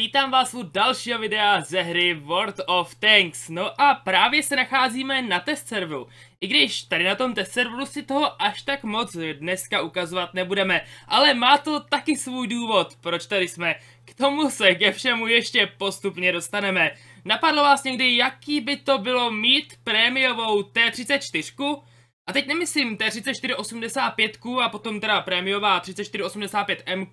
Vítám vás u dalšího videa ze hry World of Tanks. No a právě se nacházíme na test serveru. I když tady na tom test serveru si toho až tak moc dneska ukazovat nebudeme, ale má to taky svůj důvod, proč tady jsme. K tomu se ke všemu ještě postupně dostaneme. Napadlo vás někdy, jaký by to bylo mít prémiovou T34? A teď nemyslím t 3485 a potom teda prémiová 3485 M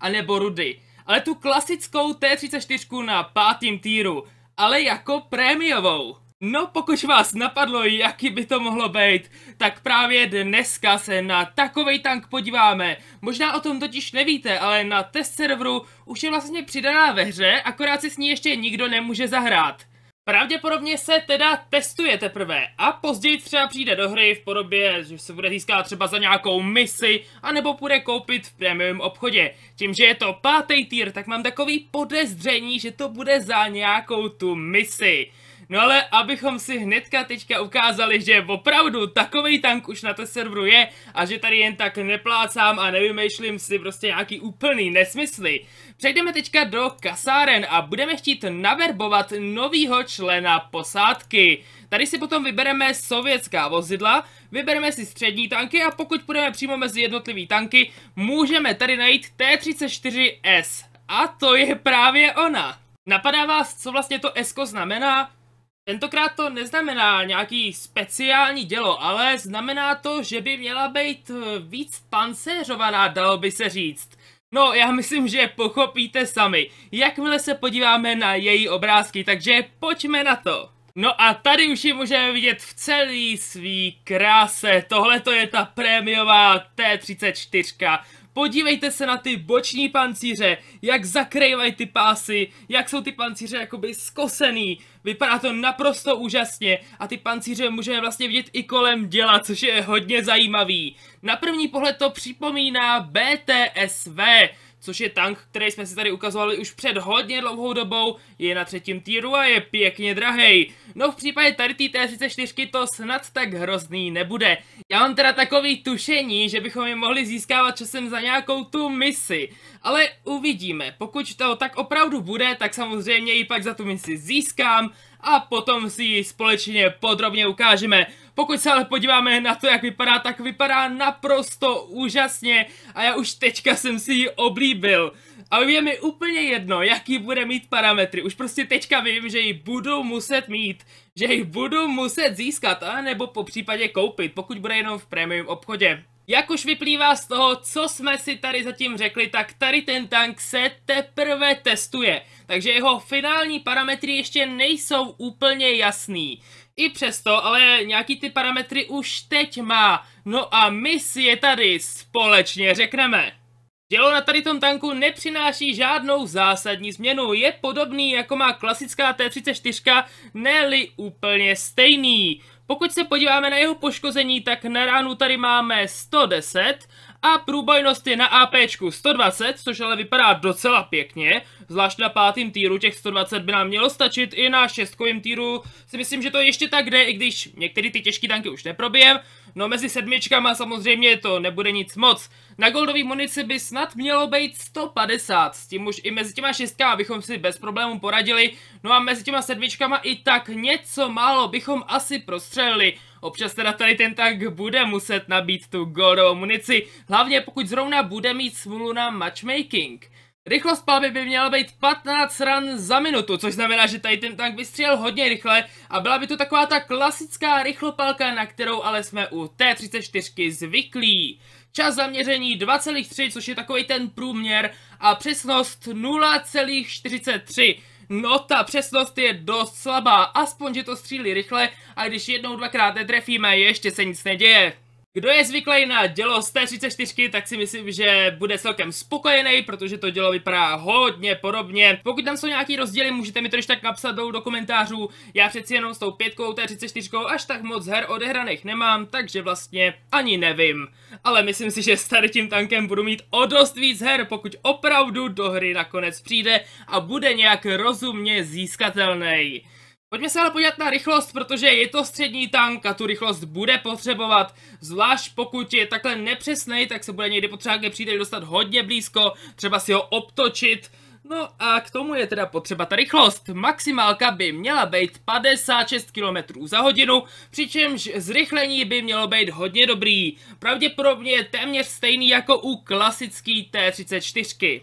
a nebo rudy ale tu klasickou T34 na pátým týru, ale jako prémiovou. No pokud vás napadlo, jaký by to mohlo být, tak právě dneska se na takovej tank podíváme. Možná o tom totiž nevíte, ale na test serveru už je vlastně přidaná ve hře, akorát si s ní ještě nikdo nemůže zahrát. Pravděpodobně se teda testuje teprve a později třeba přijde do hry v podobě, že se bude získat třeba za nějakou misi, anebo bude koupit v prémiovém obchodě. Tím, že je to pátý týr, tak mám takový podezření, že to bude za nějakou tu misi. No ale abychom si hnedka teďka ukázali, že opravdu takový tank už na té serveru je a že tady jen tak neplácám a nevymýšlím si prostě nějaký úplný nesmysly. Přejdeme teďka do kasáren a budeme chtít naverbovat novýho člena posádky. Tady si potom vybereme sovětská vozidla, vybereme si střední tanky a pokud půjdeme přímo mezi jednotlivý tanky, můžeme tady najít T-34S. A to je právě ona. Napadá vás, co vlastně to S znamená? Tentokrát to neznamená nějaký speciální dělo, ale znamená to, že by měla být eh, víc pancéřovaná, dalo by se říct. No, já myslím, že pochopíte sami, jakmile se podíváme na její obrázky, takže pojďme na to. No a tady už ji můžeme vidět v celý svý kráse. Tohle to je ta prémiová T34. Podívejte se na ty boční pancíře, jak zakrývají ty pásy, jak jsou ty pancíře jakoby skosený. Vypadá to naprosto úžasně a ty pancíře můžeme vlastně vidět i kolem děla, což je hodně zajímavý. Na první pohled to připomíná BTSV, což je tank, který jsme si tady ukazovali už před hodně dlouhou dobou, je na třetím týru a je pěkně drahej. No v případě tady té T-34 to snad tak hrozný nebude. Já mám teda takový tušení, že bychom je mohli získávat časem za nějakou tu misi. Ale uvidíme, pokud to tak opravdu bude, tak samozřejmě ji pak za tu misi získám, a potom si ji společně podrobně ukážeme. Pokud se ale podíváme na to, jak vypadá, tak vypadá naprosto úžasně a já už teďka jsem si ji oblíbil. A je mi úplně jedno, jaký bude mít parametry. Už prostě teďka vím, že ji budu muset mít, že ji budu muset získat, anebo nebo po případě koupit, pokud bude jenom v prémium obchodě. Jak už vyplývá z toho, co jsme si tady zatím řekli, tak tady ten tank se teprve testuje, takže jeho finální parametry ještě nejsou úplně jasný. I přesto, ale nějaký ty parametry už teď má. No a my si je tady společně řekneme. Dělo na tady tom tanku nepřináší žádnou zásadní změnu, je podobný jako má klasická T-34, ne úplně stejný. Pokud se podíváme na jeho poškození, tak na ránu tady máme 110 a průbojnost je na AP 120, což ale vypadá docela pěkně, zvlášť na pátém týru těch 120 by nám mělo stačit, i na šestkovém týru si myslím, že to ještě tak jde, i když některé ty těžké tanky už neprobijem, No mezi sedmičkama samozřejmě to nebude nic moc. Na goldový munici by snad mělo být 150, s tím už i mezi těma šestkama bychom si bez problémů poradili, no a mezi těma sedmičkama i tak něco málo bychom asi prostřelili. Občas teda tady ten tak bude muset nabít tu goldovou munici, hlavně pokud zrovna bude mít smůlu na matchmaking. Rychlost palby by měla být 15 ran za minutu, což znamená, že tady ten tank vystřelil hodně rychle a byla by to taková ta klasická rychlopalka, na kterou ale jsme u T-34 zvyklí. Čas zaměření 2,3, což je takový ten průměr a přesnost 0,43. No ta přesnost je dost slabá, aspoň že to střílí rychle a když jednou dvakrát netrefíme, ještě se nic neděje. Kdo je zvyklý na dělo z té 34, tak si myslím, že bude celkem spokojený, protože to dělo vypadá hodně podobně. Pokud tam jsou nějaký rozdíly, můžete mi to ještě tak napsat do komentářů. Já přeci jenom s tou pětkou té 34 až tak moc her odehraných nemám, takže vlastně ani nevím. Ale myslím si, že s tady tím tankem budu mít o dost víc her, pokud opravdu do hry nakonec přijde a bude nějak rozumně získatelný. Pojďme se ale podívat na rychlost, protože je to střední tank a tu rychlost bude potřebovat, zvlášť pokud je takhle nepřesný, tak se bude někdy potřeba ke příteli dostat hodně blízko, třeba si ho obtočit, No a k tomu je teda potřeba ta rychlost. Maximálka by měla být 56 km za hodinu, přičemž zrychlení by mělo být hodně dobrý. Pravděpodobně je téměř stejný jako u klasický T34.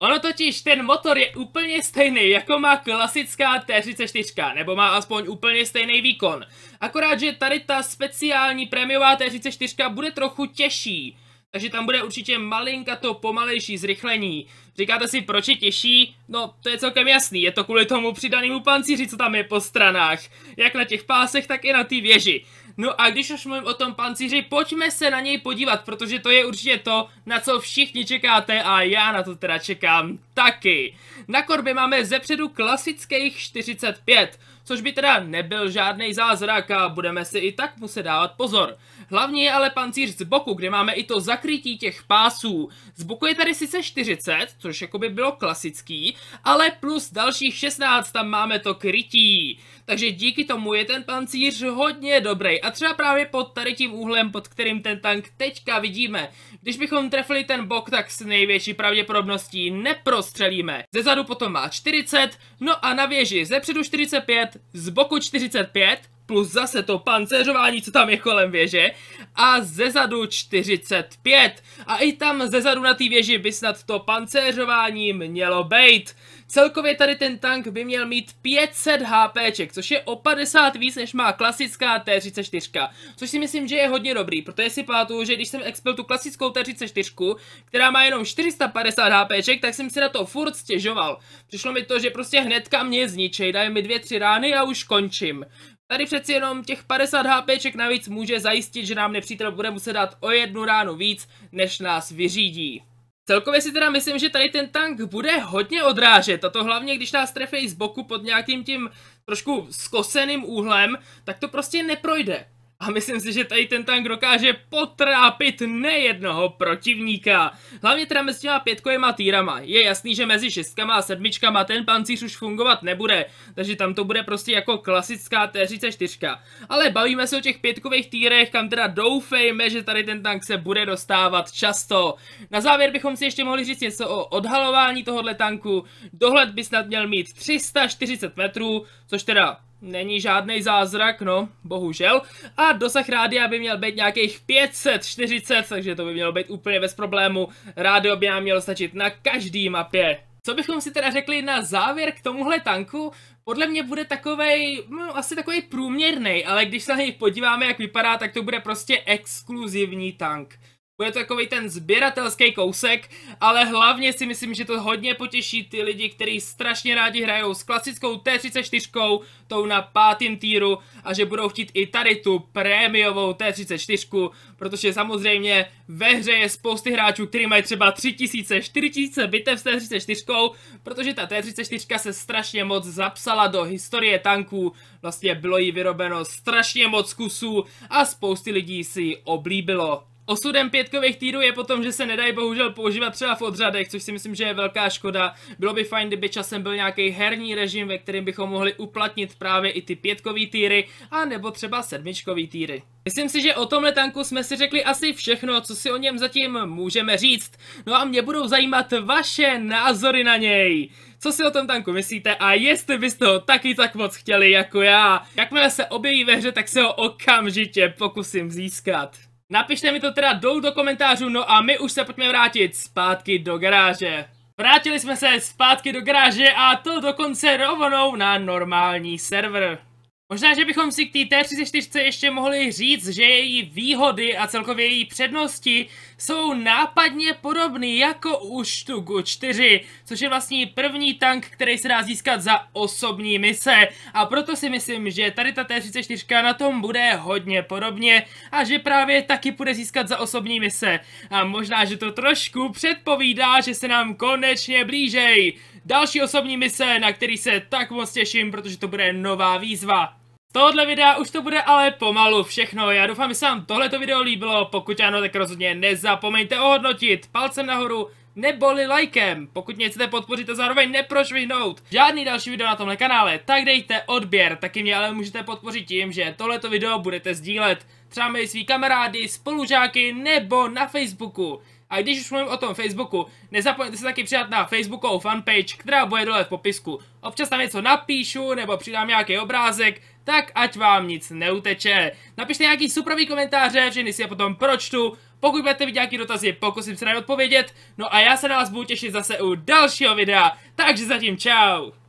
Ono totiž ten motor je úplně stejný, jako má klasická T34, nebo má aspoň úplně stejný výkon. Akorát, že tady ta speciální prémiová T34 bude trochu těžší, takže tam bude určitě malinka to pomalejší zrychlení. Říkáte si, proč je těžší? No, to je celkem jasný, je to kvůli tomu přidanému pancíři, co tam je po stranách. Jak na těch pásech, tak i na té věži. No a když už mluvím o tom pancíři, pojďme se na něj podívat, protože to je určitě to, na co všichni čekáte a já na to teda čekám taky. Na korbě máme zepředu klasických 45 což by teda nebyl žádný zázrak a budeme si i tak muset dávat pozor. Hlavně je ale pancíř z boku, kde máme i to zakrytí těch pásů. Z boku je tady sice 40, což jako by bylo klasický, ale plus dalších 16 tam máme to krytí. Takže díky tomu je ten pancíř hodně dobrý. A třeba právě pod tady tím úhlem, pod kterým ten tank teďka vidíme. Když bychom trefili ten bok, tak s největší pravděpodobností neprostřelíme. Zezadu potom má 40, no a na věži zepředu 45, z boku 45, plus zase to pancéřování, co tam je kolem věže, a zezadu 45. A i tam zezadu na té věži by snad to pancéřování mělo být. Celkově tady ten tank by měl mít 500 HP, což je o 50 víc, než má klasická T-34, což si myslím, že je hodně dobrý, protože si pamatuju, že když jsem expel tu klasickou T-34, která má jenom 450 HP, tak jsem si na to furt stěžoval. Přišlo mi to, že prostě hnedka mě zničej, dají mi dvě, tři rány a už končím. Tady přeci jenom těch 50 HPček navíc může zajistit, že nám nepřítel bude muset dát o jednu ránu víc, než nás vyřídí. Celkově si teda myslím, že tady ten tank bude hodně odrážet a to hlavně, když nás trefí z boku pod nějakým tím trošku skoseným úhlem, tak to prostě neprojde. A myslím si, že tady ten tank dokáže potrápit nejednoho protivníka. Hlavně teda mezi těma pětkojema týrama. Je jasný, že mezi šestkama a sedmičkama ten pancíř už fungovat nebude, takže tam to bude prostě jako klasická T-34. Ale bavíme se o těch pětkových týrech, kam teda doufejme, že tady ten tank se bude dostávat často. Na závěr bychom si ještě mohli říct něco o odhalování tohohle tanku. Dohled by snad měl mít 340 metrů, což teda Není žádný zázrak, no, bohužel. A dosah rádia by měl být nějakých 540, takže to by mělo být úplně bez problému. Rádio by nám mělo stačit na každý mapě. Co bychom si teda řekli na závěr k tomuhle tanku? Podle mě bude takovej, no, asi takovej průměrný, ale když se na něj podíváme, jak vypadá, tak to bude prostě exkluzivní tank. Bude to takový ten sběratelský kousek, ale hlavně si myslím, že to hodně potěší ty lidi, kteří strašně rádi hrajou s klasickou T34, tou na pátém týru a že budou chtít i tady tu prémiovou T34, protože samozřejmě ve hře je spousty hráčů, kteří mají třeba 3000, 4000 bitev s T34, protože ta T34 se strašně moc zapsala do historie tanků, vlastně bylo jí vyrobeno strašně moc kusů a spousty lidí si ji oblíbilo. Osudem pětkových týrů je potom, že se nedají bohužel používat třeba v odřadech, což si myslím, že je velká škoda. Bylo by fajn, kdyby časem byl nějaký herní režim, ve kterém bychom mohli uplatnit právě i ty pětkový týry, a nebo třeba sedmičkový týry. Myslím si, že o tomhle tanku jsme si řekli asi všechno, co si o něm zatím můžeme říct. No a mě budou zajímat vaše názory na něj co si o tom tanku myslíte a jestli byste ho taky tak moc chtěli jako já. Jakmile se objeví ve hře, tak se ho okamžitě pokusím získat. Napište mi to teda dolů do komentářů, no a my už se pojďme vrátit zpátky do garáže. Vrátili jsme se zpátky do garáže a to dokonce rovnou na normální server. Možná, že bychom si k té T34 ještě mohli říct, že její výhody a celkově její přednosti jsou nápadně podobný jako u Štugu 4, což je vlastně první tank, který se dá získat za osobní mise. A proto si myslím, že tady ta T34 na tom bude hodně podobně a že právě taky bude získat za osobní mise. A možná, že to trošku předpovídá, že se nám konečně blížej další osobní mise, na který se tak moc těším, protože to bude nová výzva. Z tohohle videa už to bude ale pomalu všechno, já doufám, že se vám tohleto video líbilo, pokud ano, tak rozhodně nezapomeňte ohodnotit palcem nahoru, neboli lajkem, pokud mě chcete podpořit a zároveň neprošvihnout žádný další video na tomhle kanále, tak dejte odběr, taky mě ale můžete podpořit tím, že tohleto video budete sdílet, třeba mezi svý kamarády, spolužáky nebo na Facebooku. A když už mluvím o tom Facebooku, nezapomeňte se taky přidat na Facebookovou fanpage, která bude dole v popisku. Občas tam něco napíšu nebo přidám nějaký obrázek, tak ať vám nic neuteče. Napište nějaký superový komentáře, všechny si je potom pročtu. Pokud budete mít nějaký dotazy, pokusím se na odpovědět. No a já se na vás budu těšit zase u dalšího videa, takže zatím čau.